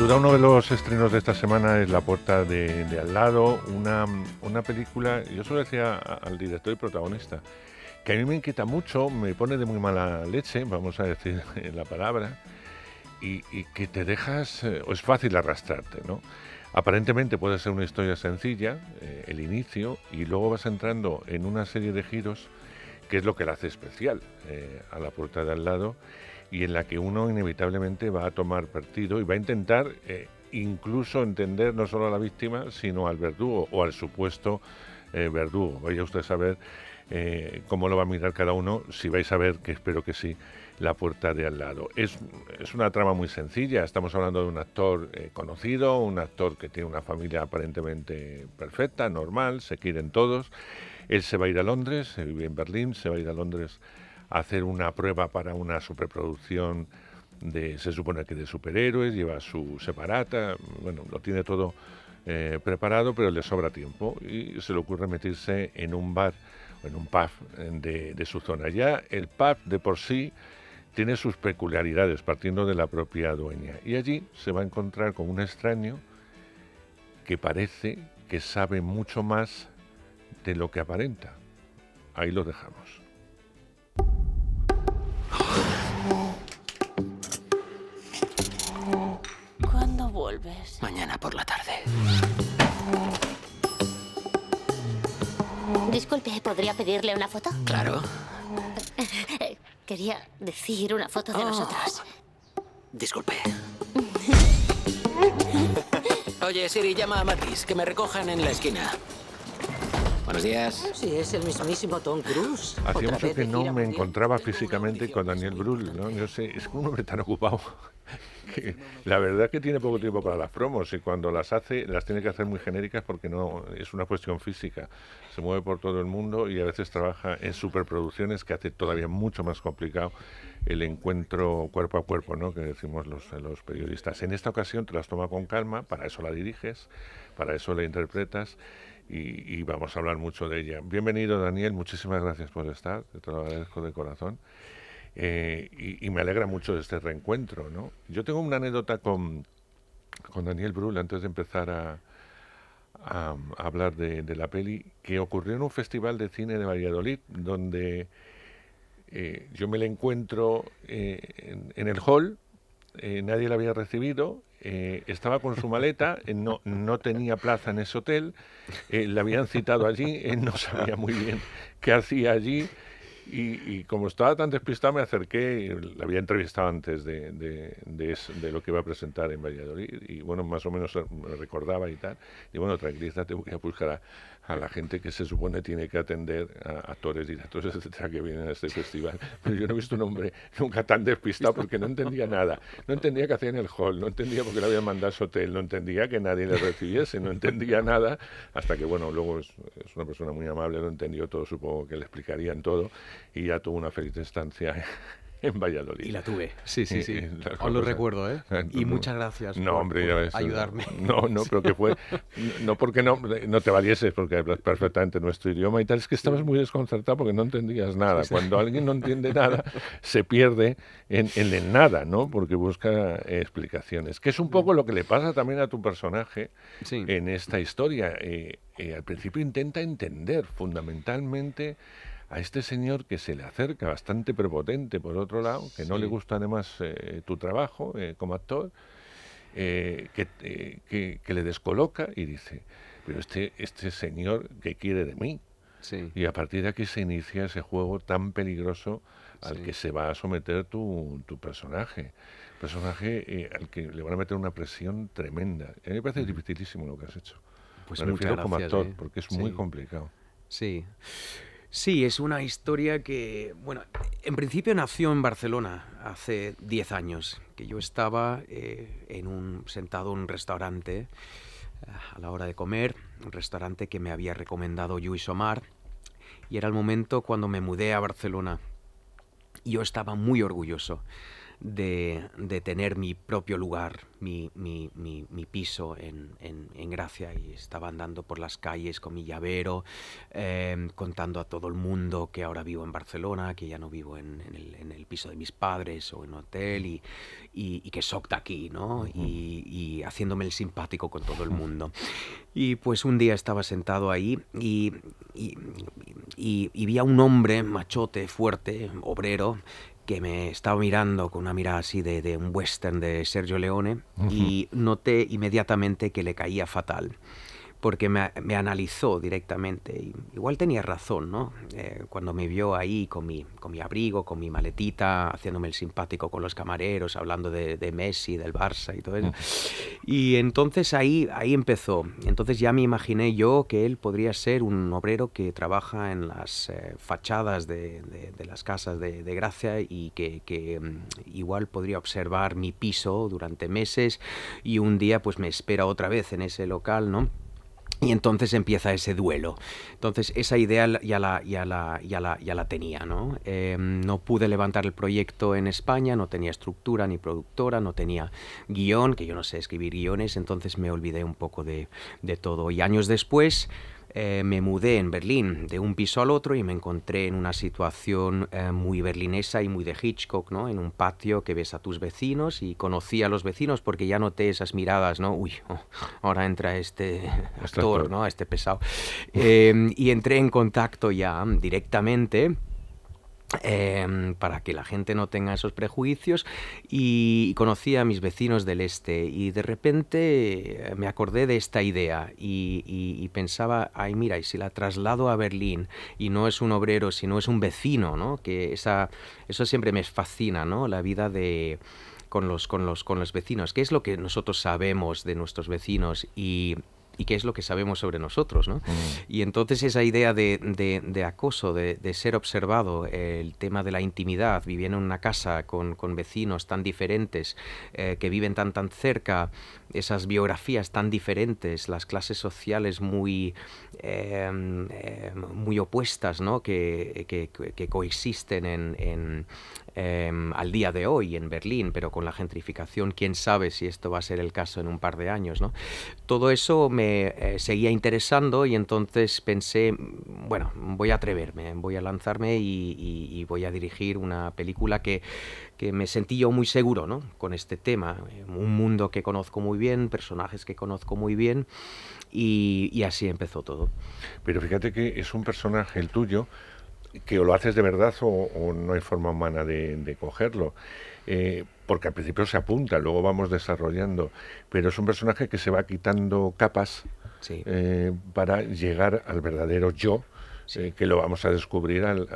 duda uno de los estrenos de esta semana es La Puerta de, Al lado, una, película, yo solo decía al director y protagonista, que a mí me inquieta mucho, me pone de muy mala leche, vamos a decir la palabra, y, que te dejas, eh, o es fácil arrastrarte, ¿no? Aparentemente puede ser una historia sencilla, eh, el inicio, y luego vas entrando en una serie de giros, que es lo que la hace especial eh, a la puerta de al lado y en la que uno inevitablemente va a tomar partido y va a intentar eh, incluso entender no solo a la víctima, sino al verdugo o al supuesto eh, verdugo. Vaya usted a saber eh, cómo lo va a mirar cada uno, si vais a ver, que espero que sí, la puerta de al lado. Es, una trama muy sencilla, estamos hablando de un actor conocido, un actor que tiene una familia aparentemente perfecta, normal, se quieren todos. Él se va a ir a Londres, se vive en Berlín, se va a ir a Londres hacer una prueba para una superproducción de, se supone que de superhéroes, lleva su separata, bueno, lo tiene todo eh, preparado, pero le sobra tiempo y se le ocurre meterse en un bar, en un pub de su zona. Ya el pub de por sí tiene sus peculiaridades partiendo de la propia dueña y allí se va a encontrar con un extraño que parece que sabe mucho más de lo que aparenta. Ahí lo dejamos. ¿Cuándo vuelves? Mañana por la tarde. Disculpe, ¿podría pedirle una foto? Claro. Quería decir una foto de oh. nosotras Disculpe. Oye, Siri, llama a Matis, que me recojan en la esquina. Buenos días. Ah, sí, es el mismísimo Tom Cruise. Hacía mucho que no me encontraba físicamente con Daniel Brühl, ¿no? Yo sé, es un hombre tan ocupado que la verdad que tiene poco tiempo para las promos y cuando las hace, las tiene que hacer muy genéricas porque no es una cuestión física. Se mueve por todo el mundo y a veces trabaja en superproducciones que hace todavía mucho más complicado el encuentro cuerpo a cuerpo, ¿no? Que decimos los, los periodistas. En esta ocasión te las toma con calma, para eso la diriges, para eso la interpretas y, vamos a hablar mucho de ella. Bienvenido, Daniel, muchísimas gracias por estar, te lo agradezco de corazón. Eh, y, me alegra mucho este reencuentro, ¿no? Yo tengo una anécdota con, con Daniel Brühl antes de empezar a, hablar de, la peli, que ocurrió en un festival de cine de Valladolid, donde eh, yo me la encuentro eh, en, en, el hall, nadie la había recibido, eh, estaba con su maleta, eh, no, no tenía plaza en ese hotel, eh, le habían citado allí, él no sabía muy bien qué hacía allí. Y, como estaba tan despistado, me acerqué, la había entrevistado antes de, de, lo que iba a presentar en Valladolid, y bueno, más o menos recordaba y tal. Y bueno, tranquilízate, voy a buscar a, a la gente que se supone tiene que atender a actores, directores, etcétera, que vienen a este festival. Pero yo no he visto un hombre nunca tan despistado porque no entendía nada. No entendía qué hacía en el hall, no entendía por qué le habían mandado a su hotel, no entendía que nadie le recibiese, no entendía nada. Hasta que, bueno, luego es, es una persona muy amable, lo entendió todo, supongo que le explicarían todo y ya tuvo una feliz estancia en Valladolid. Y la tuve, sí, sí, sí. Os lo recuerdo, ¿eh? Y muchas gracias no, por, hombre, ayudarme. No, no, creo que fue, no porque no, te valieses, porque hablas perfectamente nuestro idioma y tal, es que estabas muy desconcertado porque no entendías nada. Cuando alguien no entiende nada, se pierde en, en nada, ¿no? Porque busca explicaciones, que es un poco lo que le pasa también a tu personaje en esta historia. Eh, eh, al principio intenta entender fundamentalmente a este señor que se le acerca, bastante prepotente por otro lado, que no le gusta además eh, tu trabajo eh, como actor, eh, que, le descoloca y dice, pero este, este señor, que quiere de mí? Y a partir de aquí se inicia ese juego tan peligroso al que se va a someter tu, tu personaje. Personaje al que le van a meter una presión tremenda. A mí me parece dificilísimo lo que has hecho. Pues me refiero como actor, porque es muy complicado. Sí. Sí, es una historia que, bueno, en principio nació en Barcelona hace 10 años, que yo estaba eh, en un, sentado en un restaurante eh, a la hora de comer, un restaurante que me había recomendado Luis Omar, y era el momento cuando me mudé a Barcelona. Y yo estaba muy orgulloso de, tener mi propio lugar, mi, piso en, en, en, Gracia. Y estaba andando por las calles con mi llavero, em, contando a todo el mundo que ahora vivo en Barcelona, que ya no vivo en, el, piso de mis padres o en hotel y, que socta aquí, ¿no? y, haciéndome el simpático con todo el mundo. Y pues un día estaba sentado ahí y, y, vi a un hombre machote, fuerte, obrero, que me estaba mirando con una mirada así de, un western de Sergio Leone y noté inmediatamente que le caía fatal porque me, analizó directamente. igual tenía razón, ¿no? Eh, cuando me vio ahí con mi, con mi abrigo, con mi maletita, haciéndome el simpático con los camareros, hablando de, Messi, del Barça y todo eso. Ah. Y entonces ahí, ahí empezó. Entonces ya me imaginé yo que él podría ser un obrero que trabaja en las eh, fachadas de, de, las casas de, Gracia y que, que mm, igual podría observar mi piso durante meses y un día pues me espera otra vez en ese local, ¿no? Y entonces empieza ese duelo. Entonces esa idea ya la, ya la, ya la, ya la tenía. ¿no? Em, no pude levantar el proyecto en España, no tenía estructura ni productora, no tenía guión, que yo no sé escribir guiones, entonces me olvidé un poco de, de todo. Y años después eh, me mudé en Berlín de un piso al otro y me encontré en una situación eh, muy berlinesa y muy de Hitchcock, ¿no? En un patio que ves a tus vecinos y conocí a los vecinos porque ya noté esas miradas, ¿no? Uy, oh, ahora entra este actor, ¿no? Este pesado. Eh, y entré en contacto ya directamente Em, para que la gente no tenga esos prejuicios y conocí a mis vecinos del este y de repente me acordé de esta idea y, pensaba, ay mira, y si la traslado a Berlín y no es un obrero, sino es un vecino, ¿no? Que esa, eso siempre me fascina, ¿no? La vida de... Con los, con, los, con los vecinos, qué es lo que nosotros sabemos de nuestros vecinos y, y qué es lo que sabemos sobre nosotros. Mm. Y entonces esa idea de, acoso, de, ser observado, el tema de la intimidad, vivir en una casa con, vecinos tan diferentes, eh, que viven tan, tan cerca, esas biografías tan diferentes, las clases sociales muy, em, em, muy opuestas ¿no? que, coexisten en, Em, al día de hoy en Berlín, pero con la gentrificación, quién sabe si esto va a ser el caso en un par de años. ¿no? Todo eso me eh, seguía interesando y entonces pensé, bueno, voy a atreverme, voy a lanzarme y, voy a dirigir una película que, me sentí yo muy seguro con este tema. Eh, un mundo que conozco muy bien, personajes que conozco muy bien y, y así empezó todo. Pero fíjate que es un personaje el tuyo que o lo haces de verdad o, no hay forma humana de, cogerlo. Eh, porque al principio se apunta, luego vamos desarrollando, pero es un personaje que se va quitando capas eh, para llegar al verdadero yo, eh, que lo vamos a descubrir al,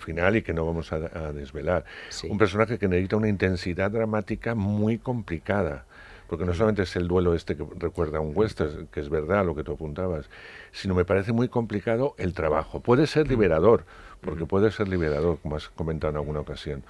final y que no vamos a, desvelar. Un personaje que necesita una intensidad dramática muy complicada, porque no mm. solamente es el duelo este que recuerda a un western, que es verdad lo que tú apuntabas, sino me parece muy complicado el trabajo. Puede ser mm. liberador porque puede ser liberador, como has comentado en alguna ocasión.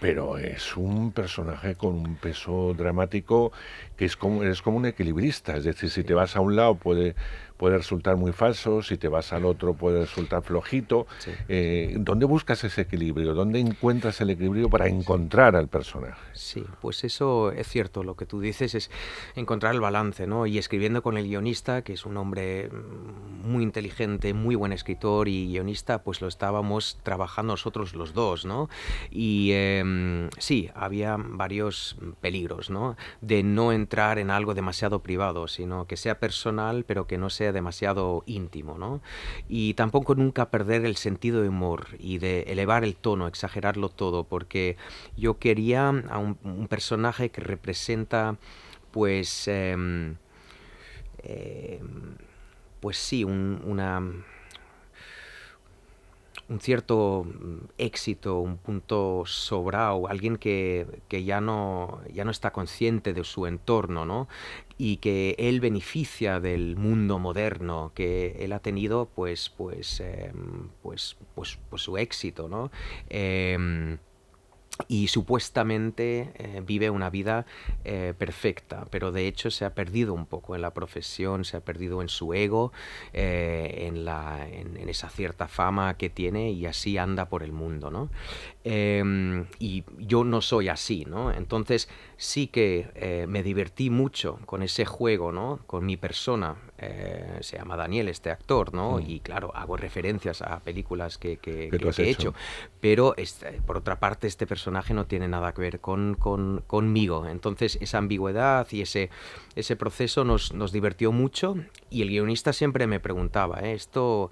Pero es un personaje con un peso dramático que es como, es como un equilibrista, es decir, si te vas a un lado puede, puede resultar muy falso, si te vas al otro puede resultar flojito. Eh, ¿Dónde buscas ese equilibrio? ¿Dónde encuentras el equilibrio para encontrar al personaje? Sí, pues eso es cierto, lo que tú dices es encontrar el balance, ¿no? Y escribiendo con el guionista, que es un hombre mm, muy inteligente, muy buen escritor y guionista, pues lo estábamos trabajando nosotros los dos, ¿no? Y em, sí, había varios peligros, ¿no? De no entrar en algo demasiado privado, sino que sea personal, pero que no sea demasiado íntimo, ¿no? Y tampoco nunca perder el sentido de humor y de elevar el tono, exagerarlo todo, porque yo quería a un, personaje que representa, pues, em, em, pues sí, una un cierto mm, éxito, un punto sobrado, alguien que, ya, no, ya no está consciente de su entorno, ¿no? Y que él beneficia del mundo moderno, que él ha tenido pues, pues, em, pues, pues, pues, su éxito, ¿no? Em, y supuestamente eh, vive una vida eh, perfecta, pero de hecho se ha perdido un poco en la profesión, se ha perdido en su ego, eh, en, la, en, esa cierta fama que tiene y así anda por el mundo, ¿no? Em, y yo no soy así, ¿no? Entonces sí que eh, me divertí mucho con ese juego, ¿no? Con mi persona. Eh, se llama Daniel, este actor, ¿no? Y claro, hago referencias a películas que, he hecho. Pero por otra parte, este personaje no tiene nada que ver conmigo. Entonces, esa ambigüedad y ese, proceso nos, divirtió divertió mucho. Y el guionista siempre me preguntaba, ¿eh? Esto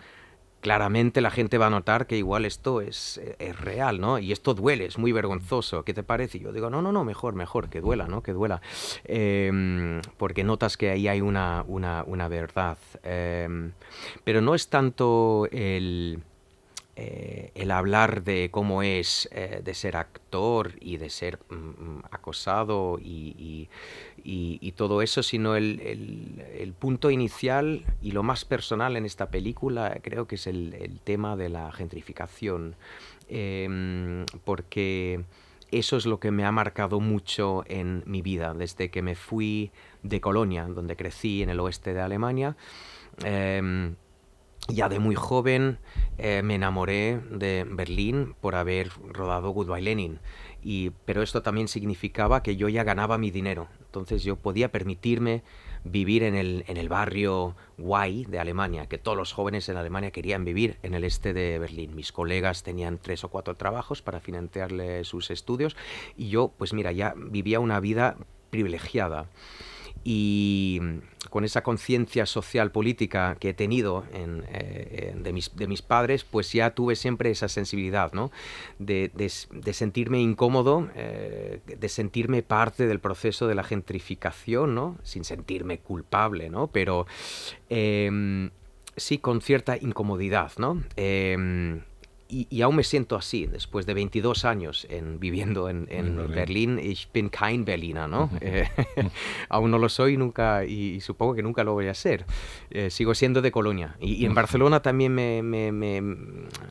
claramente la gente va a notar que igual esto es, es, real, ¿no? Y esto duele, es muy vergonzoso, ¿qué te parece? Y yo digo, no, no, no, mejor, mejor, que duela, ¿no? Que duela. Em, porque notas que ahí hay una, una, verdad. Em, pero no es tanto el eh, el hablar de cómo es eh, de ser actor y de ser mm, mm, acosado y, todo eso, sino el, punto inicial y lo más personal en esta película creo que es el, tema de la gentrificación, em, porque eso es lo que me ha marcado mucho en mi vida, desde que me fui de Colonia, donde crecí en el oeste de Alemania. Em, ya de muy joven eh, me enamoré de Berlín por haber rodado Goodbye Lenin, y, pero esto también significaba que yo ya ganaba mi dinero, entonces yo podía permitirme vivir en el, en el barrio guay de Alemania, que todos los jóvenes en Alemania querían vivir en el este de Berlín. Mis colegas tenían tres o cuatro trabajos para financiarle sus estudios y yo, pues mira, ya vivía una vida privilegiada y mm, con esa conciencia social política que he tenido eh, de, mis, padres, pues ya tuve siempre esa sensibilidad, De, sentirme incómodo, eh, de sentirme parte del proceso de la gentrificación, ¿no? Sin sentirme culpable, ¿no? Pero em, sí con cierta incomodidad, ¿no? Em, y, aún me siento así, después de 22 años en, viviendo en, en Berlín. ich bin kein Berliner, ¿no? Eh, aún no lo soy nunca y, supongo que nunca lo voy a ser. Eh, sigo siendo de Colonia. Y, en Barcelona también me... me, me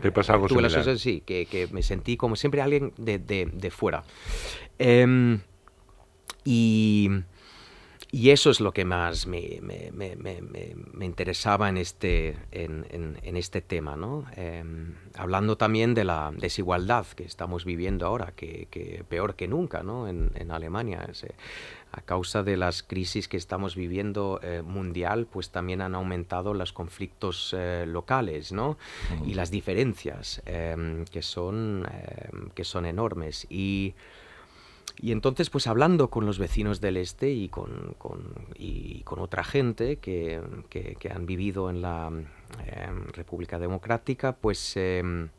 ¿Te pasa tuve sí, que, que, me sentí como siempre alguien de, de, de fuera. Em, y... Y eso es lo que más me, me, me, me interesaba en este, en, en, este tema, ¿no? Em, hablando también de la desigualdad que estamos viviendo ahora, que, que peor que nunca, ¿no? En, en Alemania. Eh, a causa de las crisis que estamos viviendo eh, mundial, pues también han aumentado los conflictos eh, locales, ¿no? Y las diferencias, em, que, son, em, que son enormes. Y... Y entonces, pues hablando con los vecinos del este y con, y con otra gente que, han vivido en la em, República Democrática, pues, em,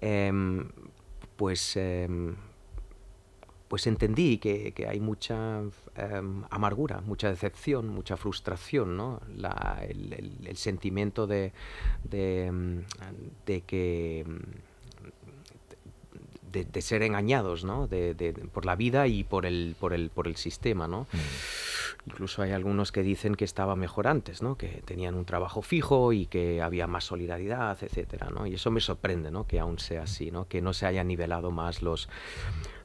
em, pues, pues entendí que, hay mucha amargura, mucha decepción, mucha frustración, ¿no? el, sentimiento de que de, ser engañados por la vida y por el, por el, por el sistema. ¿no? Mm. Incluso hay algunos que dicen que estaba mejor antes, que tenían un trabajo fijo y que había más solidaridad, etc. ¿no? Y eso me sorprende ¿no? que aún sea así, que no se hayan nivelado más los,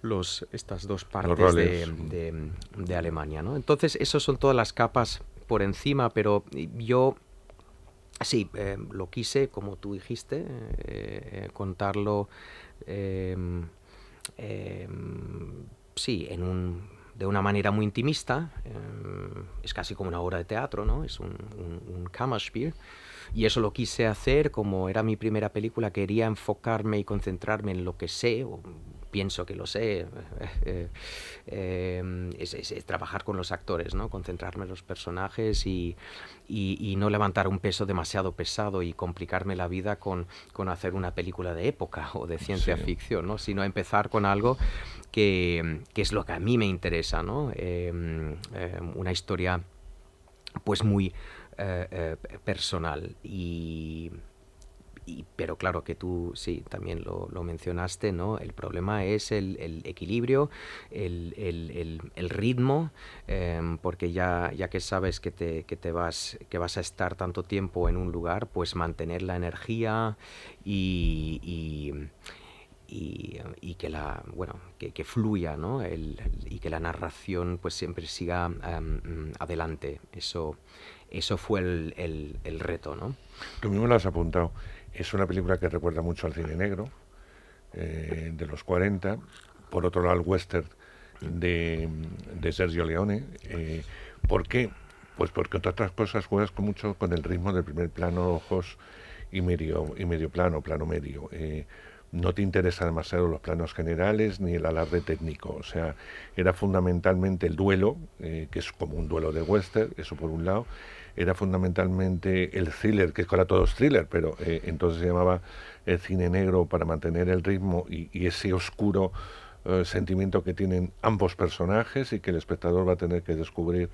los, estas dos partes de, Alemania. Entonces, eso son todas las capas por encima, pero yo Sí, eh, lo quise, como tú dijiste, eh, eh, contarlo Em, em, sí, en un, de una manera muy intimista, em, es casi como una obra de teatro, ¿no? es un, un, Kammerspiel, y eso lo quise hacer como era mi primera película, quería enfocarme y concentrarme en lo que sé, o pienso que lo sé. Eh, em, es, trabajar con los actores, ¿no? concentrarme en los personajes y, no levantar un peso demasiado pesado y complicarme la vida con, hacer una película de época o de ciencia ficción, ¿no? sino empezar con algo que, es lo que a mí me interesa. ¿no? Em, em, una historia pues muy eh, eh, personal y pero claro que tú sí, también lo, mencionaste, ¿no? El problema es el, equilibrio, el, ritmo, em, porque ya, ya que sabes que te, vas, que vas a estar tanto tiempo en un lugar, pues mantener la energía y, y que la bueno que, fluya ¿no? El, y que la narración pues siempre siga em, adelante eso eso fue el, reto, ¿no? Tú mismo lo has apuntado. Es una película que recuerda mucho al cine negro, eh, de los 40. Por otro lado, al western de, Sergio Leone. Eh, ¿Por qué? Pues porque, otras cosas, juegas con mucho con el ritmo del primer plano, ojos y medio, y medio plano, plano medio. Eh, no te interesan demasiado los planos generales ni el alarde técnico. O sea, era fundamentalmente el duelo, eh, que es como un duelo de western, eso por un lado. Era fundamentalmente el thriller, que es ahora todo es thriller, pero eh, entonces se llamaba el cine negro para mantener el ritmo y, ese oscuro eh, sentimiento que tienen ambos personajes y que el espectador va a tener que descubrir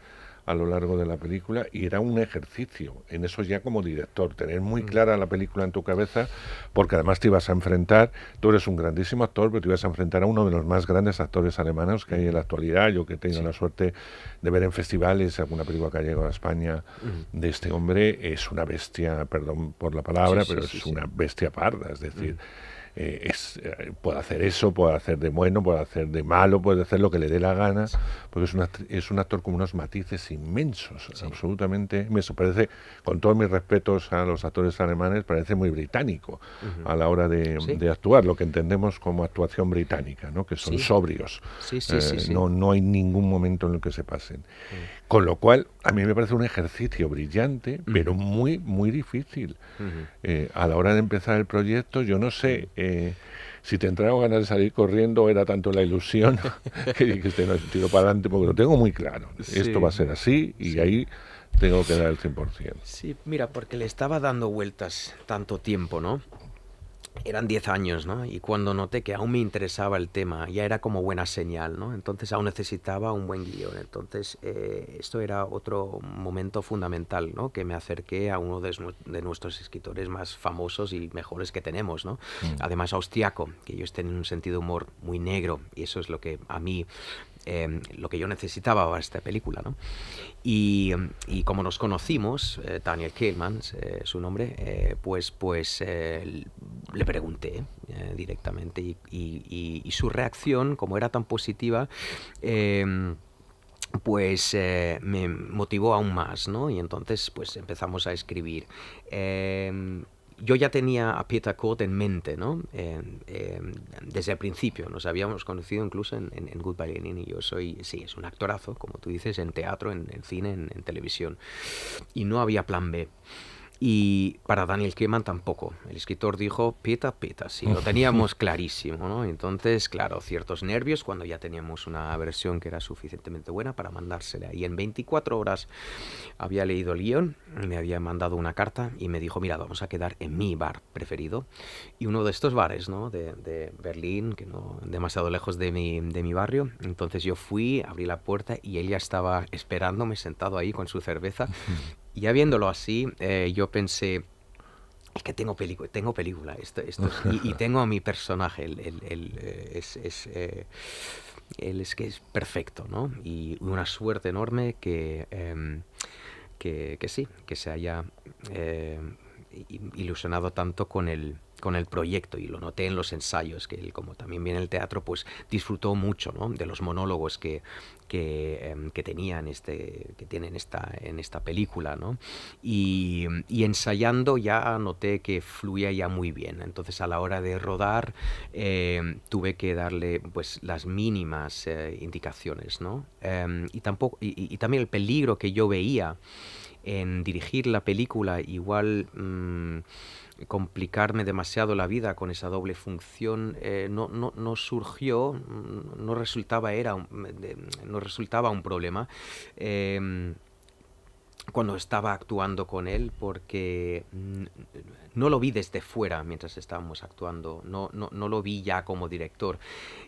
a lo largo de la película y era un ejercicio en eso ya como director, tener muy mm. clara la película en tu cabeza, porque además te ibas a enfrentar, tú eres un grandísimo actor, pero te ibas a enfrentar a uno de los más grandes actores alemanes que hay en la mm. actualidad, yo que he tenido la suerte de ver en festivales alguna película que ha llegado a España mm. de este hombre, es una bestia, perdón por la palabra, pero es una bestia parda, es decir... Eh, es, eh, puede hacer eso, puede hacer de bueno, puede hacer de malo, puede hacer lo que le dé la gana, porque es, un actor con unos matices inmensos, absolutamente. Me parece, con todos mis respetos a los actores alemanes, parece muy británico a la hora de, actuar, lo que entendemos como actuación británica, que son sobrios. Eh, no, hay ningún momento en el que se pasen. Con lo cual, a mí me parece un ejercicio brillante, pero muy, muy difícil. Eh, a la hora de empezar el proyecto, yo no sé eh, si te entraron ganas de salir corriendo, era tanto la ilusión que dijiste, no, este tiro para adelante, porque lo tengo muy claro. Esto va a ser así y ahí tengo que dar el 100%. Sí, mira, porque le estaba dando vueltas tanto tiempo, ¿no? eran 10 años, ¿no? Y cuando noté que aún me interesaba el tema, ya era como buena señal, ¿no? Entonces aún necesitaba un buen guión. Entonces eh, esto era otro momento fundamental, ¿no? Que me acerqué a uno de, nuestros escritores más famosos y mejores que tenemos, ¿no? Mm. Además austriaco, que ellos tienen un sentido de humor muy negro y eso es lo que a mí Em, lo que yo necesitaba para esta película. Y, como nos conocimos, eh, Daniel Killman, eh, su nombre, eh, pues, pues le pregunté directamente y, su reacción, como era tan positiva, em, pues me motivó aún más, Y entonces pues empezamos a escribir. Em, yo ya tenía a Peter Court en mente, ¿no? desde el principio, nos habíamos conocido incluso en, Good Goodbye Lenin y yo soy, sí, es un actorazo, como tú dices, en teatro, en cine, en, televisión. Y no había plan B. Y para Daniel Keman tampoco. El escritor dijo, pita, pita, si lo teníamos clarísimo, ¿no? Entonces, claro, ciertos nervios cuando ya teníamos una versión que era suficientemente buena para mandársela. Y en 24 horas había leído el guión, me había mandado una carta y me dijo, mira, vamos a quedar en mi bar preferido. Y uno de estos bares, ¿no? De, de Berlín, que no demasiado lejos de mi, de mi barrio. Entonces yo fui, abrí la puerta y ella estaba esperándome sentado ahí con su cerveza Y ya viéndolo así, eh, yo pensé, es que tengo, tengo película, esto, y, tengo a mi personaje, el, el, eh, es, es, eh, él es que es perfecto, ¿no? Y una suerte enorme que, em, que, que, sí, que se haya ilusionado tanto con el con el proyecto y lo noté en los ensayos, que él, como también viene el teatro, pues disfrutó mucho de los monólogos que, em, que, tenían este, que tienen esta, en esta película. Y, ensayando ya noté que fluía ya muy bien. Entonces a la hora de rodar em, tuve que darle pues, las mínimas eh, indicaciones. Em, y, tampoco, y, también el peligro que yo veía en dirigir la película igual mm, complicarme demasiado la vida con esa doble función eh, no, no, no, surgió, mm, no resultaba, era un, mm, no resultaba un problema em, cuando estaba actuando con él porque mm, no lo vi desde fuera mientras estábamos actuando, no, no, no lo vi ya como director.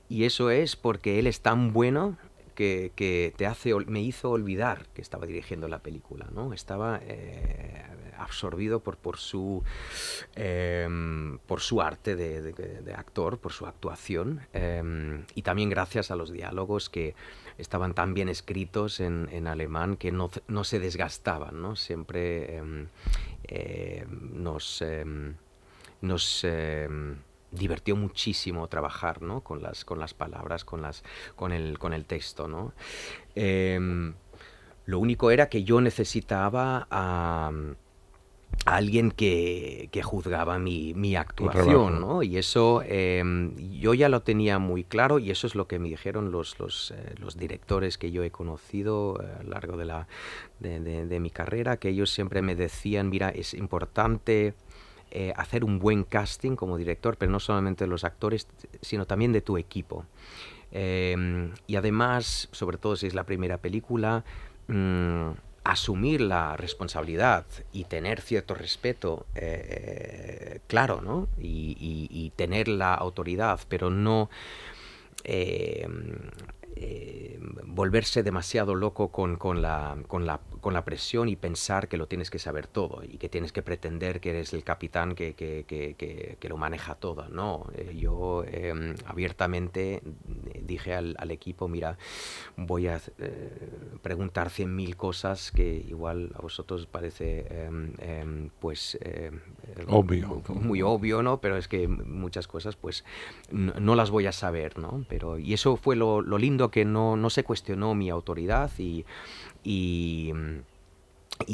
Y eso es porque él es tan bueno que, te hace, me hizo olvidar que estaba dirigiendo la película, ¿no? Estaba eh, absorbido por, por, su, em, por su arte de, actor, por su actuación, em, y también gracias a los diálogos que estaban tan bien escritos en, alemán que no, se desgastaban, ¿no? siempre em, nos, nos divertió muchísimo trabajar con, las, con las palabras, con, las, con, el, texto. lo único era que yo necesitaba alguien que, juzgaba mi, mi actuación, ¿no? Y eso em, yo ya lo tenía muy claro y eso es lo que me dijeron los, los, eh, directores que yo he conocido eh, a lo largo de, la, de, mi carrera, que ellos siempre me decían, mira, es importante eh, hacer un buen casting como director, pero no solamente de los actores, sino también de tu equipo. Em, y además, sobre todo si es la primera película, mm, asumir la responsabilidad y tener cierto respeto, eh, claro, ¿no? Y, tener la autoridad, pero no... Eh, Em, volverse demasiado loco con, con, la, con, la, con, la, presión y pensar que lo tienes que saber todo y que tienes que pretender que eres el capitán que, que, que, lo maneja todo. No, eh, yo em, abiertamente dije al, al, equipo, mira, voy a eh, preguntar cien mil cosas que igual a vosotros parece em, pues obvio. Muy, obvio, ¿no? Pero es que muchas cosas pues no, no las voy a saber, ¿no? Pero, y eso fue lo, lo lindo que no, se cuestionó mi autoridad y,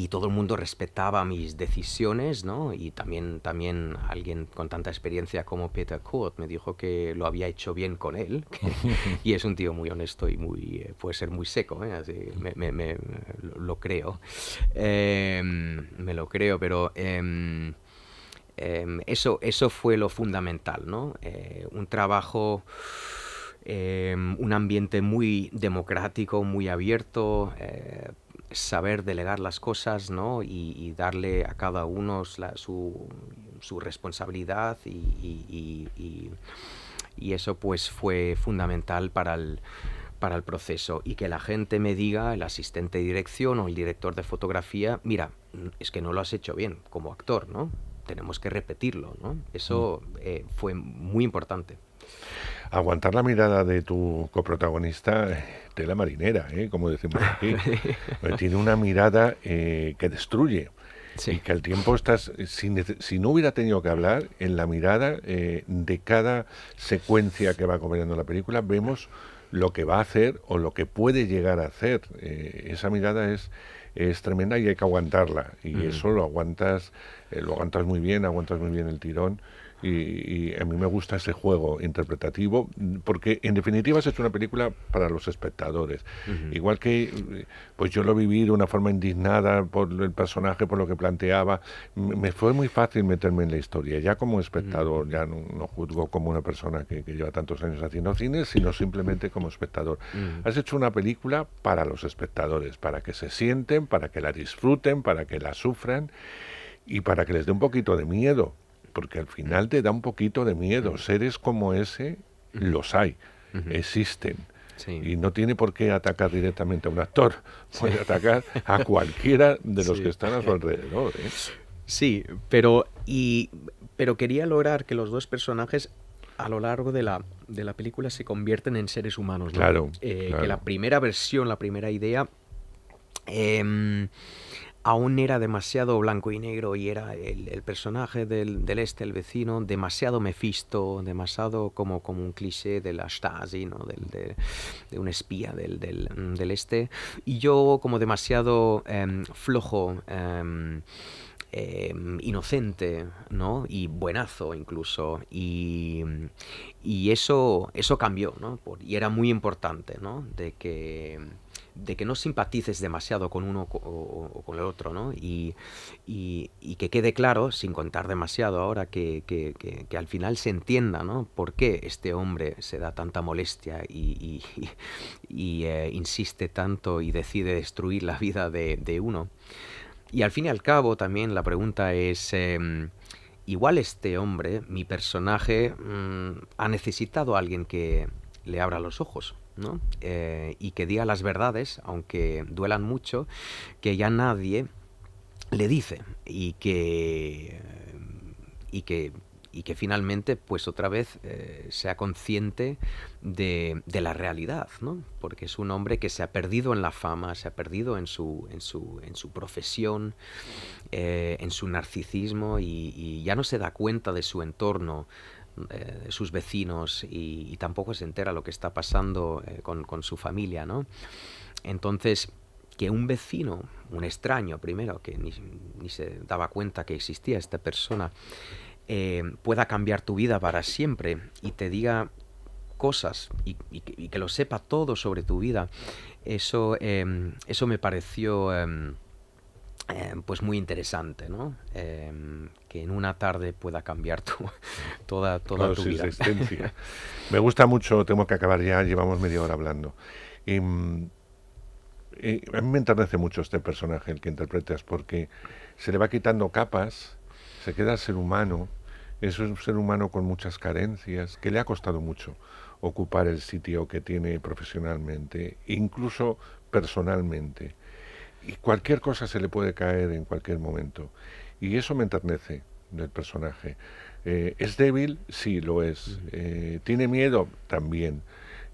todo el mundo respetaba mis decisiones, Y también, también alguien con tanta experiencia como Peter Kurt me dijo que lo había hecho bien con él, y es un tío muy honesto y muy, eh, puede ser muy seco, ¿eh? Así, me, lo creo, em, me lo creo, pero em, em, eso, eso fue lo fundamental, ¿no? Eh, un trabajo Em, un ambiente muy democrático, muy abierto, eh, saber delegar las cosas ¿no? y, darle a cada uno su, responsabilidad y, eso pues fue fundamental para el, proceso y que la gente me diga, el asistente de dirección o el director de fotografía, mira, es que no lo has hecho bien como actor, ¿no? Tenemos que repetirlo, ¿no? Eso mm. eh, fue muy importante aguantar la mirada de tu coprotagonista, eh, la marinera, eh, como decimos aquí. Eh, tiene una mirada que destruye. Y que al tiempo estás, si, no hubiera tenido que hablar, en la mirada de cada secuencia que va acompañando la película, vemos lo que va a hacer o lo que puede llegar a hacer. esa mirada es, es tremenda y hay que aguantarla. Y eso lo aguantas, lo aguantas muy bien, aguantas muy bien el tirón. Y, a mí me gusta ese juego interpretativo porque en definitiva has hecho una película para los espectadores igual que eh, pues yo lo viví de una forma indignada por el personaje por lo que planteaba me fue muy fácil meterme en la historia ya como espectador ya no, juzgo como una persona que, lleva tantos años haciendo cine sino simplemente como espectador has hecho una película para los espectadores para que se sienten para que la disfruten para que la sufran y para que les dé un poquito de miedo porque al final te da un poquito de miedo. Seres como ese los hay, existen. Y no tiene por qué atacar directamente a un actor, puede atacar a cualquiera de los que están a su alrededor. ¿eh? Sí, pero, pero quería lograr que los dos personajes a lo largo de la, película se convierten en seres humanos. Claro, eh, Que la primera versión, la primera idea... Em, aún era demasiado blanco y negro y era el, personaje del, este, el vecino, demasiado mefisto, demasiado como, como un cliché de la Stasi, del, de, un espía mm, del, este, y yo como demasiado em, flojo. Em, em, inocente, ¿no? Y buenazo incluso. Y, eso, eso cambió, y era muy importante, ¿no? De que de que no simpatices demasiado con uno o, con el otro, ¿no? Y, y, que quede claro, sin contar demasiado ahora, que, que, que, al final se entienda, ¿no? Por qué este hombre se da tanta molestia y, eh, insiste tanto y decide destruir la vida de, de, uno. Y al fin y al cabo también la pregunta es... Em, igual este hombre, mi personaje, mm, ha necesitado a alguien que le abra los ojos, eh, y que diga las verdades, aunque duelan mucho, que ya nadie le dice y que, y que y que finalmente, pues otra vez, eh, sea consciente de, de, la realidad, ¿no? Porque es un hombre que se ha perdido en la fama, se ha perdido en su, en su, en su profesión, eh, en su narcisismo y, y, ya no se da cuenta de su entorno eh, sus vecinos y, tampoco se entera lo que está pasando eh, con, su familia, ¿no? Entonces, que un vecino, un extraño primero, que ni, se daba cuenta que existía esta persona, eh, pueda cambiar tu vida para siempre y te diga cosas y, que lo sepa todo sobre tu vida, eso, em, eso me pareció em, eh, pues muy interesante, ¿no? Eh, que en una tarde pueda cambiar toda, tu Existencia. Me gusta mucho, tengo que acabar ya, llevamos media hora hablando. Mm, y, a mí me enternece mucho este personaje, el que interpretas, porque se le va quitando capas, se queda el ser humano, es un ser humano con muchas carencias, que le ha costado mucho ocupar el sitio que tiene profesionalmente, incluso personalmente y cualquier cosa se le puede caer en cualquier momento. Y eso me enternece del personaje. Eh, ¿Es débil? Sí, lo es. Eh, ¿Tiene miedo? También.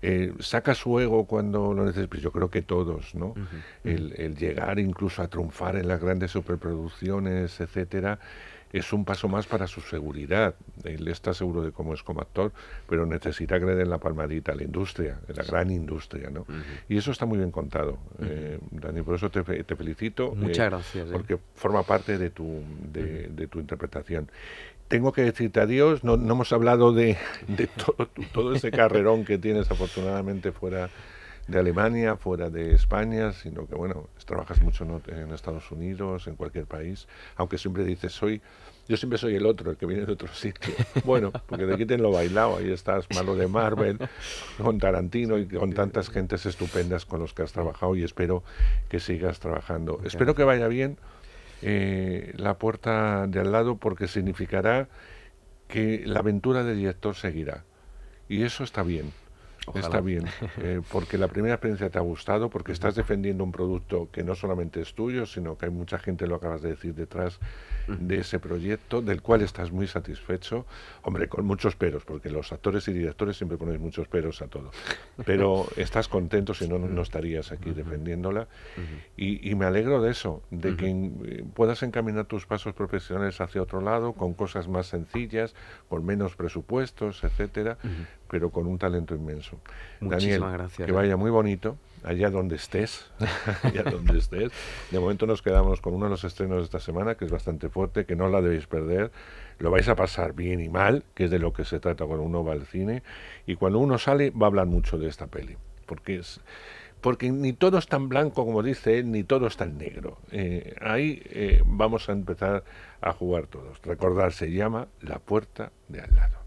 Eh, ¿Saca su ego cuando lo necesita? Pues yo creo que todos, ¿no? el, el, llegar incluso a triunfar en las grandes superproducciones, etcétera, es un paso más para su seguridad. Él está seguro de cómo es como actor, pero necesita que en la palmadita a la industria, a la gran industria, ¿no? Y eso está muy bien contado. Eh, Dani, por eso te, felicito. Muchas eh, gracias. Eh. Porque forma parte de tu, de, tu interpretación tengo que decirte adiós. No, no hemos hablado de, de todo, ese carrerón que tienes afortunadamente fuera de Alemania, fuera de España, sino que, bueno, trabajas mucho en Estados Unidos, en cualquier país, aunque siempre dices, soy... Yo siempre soy el otro, el que viene de otro sitio. Bueno, porque te quiten lo bailado, ahí estás, malo de Marvel, con Tarantino y con tantas gentes estupendas con los que has trabajado y espero que sigas trabajando. Espero que vaya bien eh, la puerta de al lado porque significará que la aventura de director seguirá. Y eso está bien. Está bien, eh, porque la primera experiencia te ha gustado, porque estás defendiendo un producto que no solamente es tuyo, sino que hay mucha gente, lo acabas de decir, detrás de ese proyecto, del cual estás muy satisfecho. Hombre, con muchos peros, porque los actores y directores siempre ponen muchos peros a todo. Pero estás contento, si no, no estarías aquí defendiéndola. Y, y me alegro de eso, de que eh, puedas encaminar tus pasos profesionales hacia otro lado, con cosas más sencillas, con menos presupuestos, etcétera pero con un talento inmenso. Muchísimas Daniel, Que ¿eh? vaya muy bonito, allá donde estés, donde estés. De momento nos quedamos con uno de los estrenos de esta semana, que es bastante fuerte, que no la debéis perder. Lo vais a pasar bien y mal, que es de lo que se trata cuando uno va al cine. Y cuando uno sale, va a hablar mucho de esta peli, porque porque ni todo es tan blanco como dice él, ni todo es tan negro. Eh, ahí eh, vamos a empezar a jugar todos. Recordar, se llama La Puerta de Al lado.